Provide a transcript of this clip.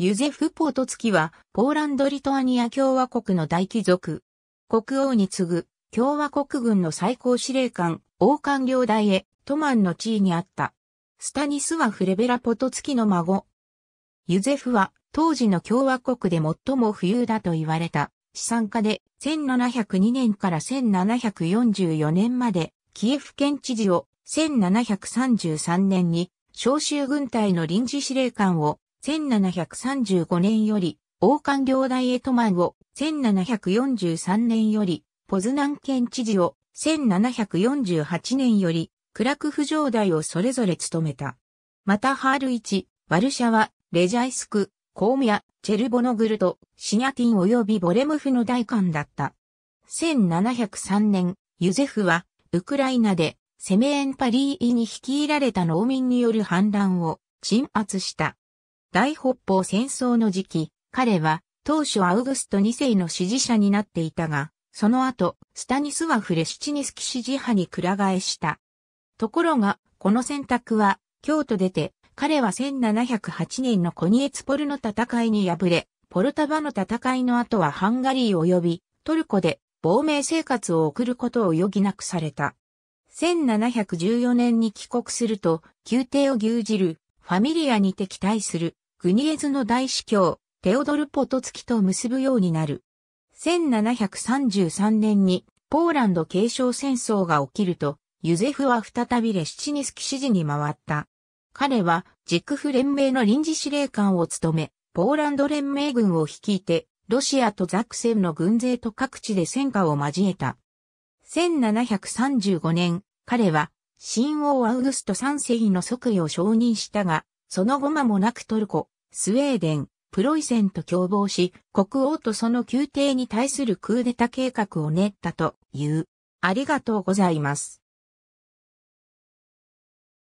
ユゼフ・ポートツキは、ポーランド・リトアニア共和国の大貴族。国王に次ぐ、共和国軍の最高司令官、王官領大へ、トマンの地位にあった。スタニスワフ・レベラ・ポトツキの孫。ユゼフは、当時の共和国で最も富裕だと言われた、資産家で、1702年から1744年まで、キエフ県知事を、1733年に、召集軍隊の臨時司令官を1735年より、王冠領大エトマンを、1743年より、ポズナン県知事を、1748年より、クラクフ城代をそれぞれ務めた。またハール一、ワルシャワ、レジャイスク、コーミア、チェルボノグルト、シニャティン及びボレムフの代官だった。1703年、ユゼフは、ウクライナで、セメエンパリーイに率いられた農民による反乱を鎮圧した。大北方戦争の時期、彼は当初アウグスト2世の支持者になっていたが、その後、スタニスワフ・レシチニスキ支持派にくら替えした。ところが、この選択は、京都出て、彼は1708年のコニエツポルの戦いに敗れ、ポルタバの戦いの後はハンガリー及びトルコで亡命生活を送ることを余儀なくされた。1714年に帰国すると、宮廷を牛耳るファミリアに敵対するグニエズの大司教、テオドル・ポトツキと結ぶようになる。1733年にポーランド継承戦争が起きると、ユゼフは再びレシチニスキ支持に回った。彼は、ジクフ連盟の臨時司令官を務め、ポーランド連盟軍を率いて、ロシアとザクセンの軍勢と各地で戦火を交えた。1735年、彼は新王アウグスト3世の即位を承認したが、その後間もなくトルコ、スウェーデン、プロイセンと共謀し、国王とその宮廷に対するクーデタ計画を練ったという。ありがとうございます。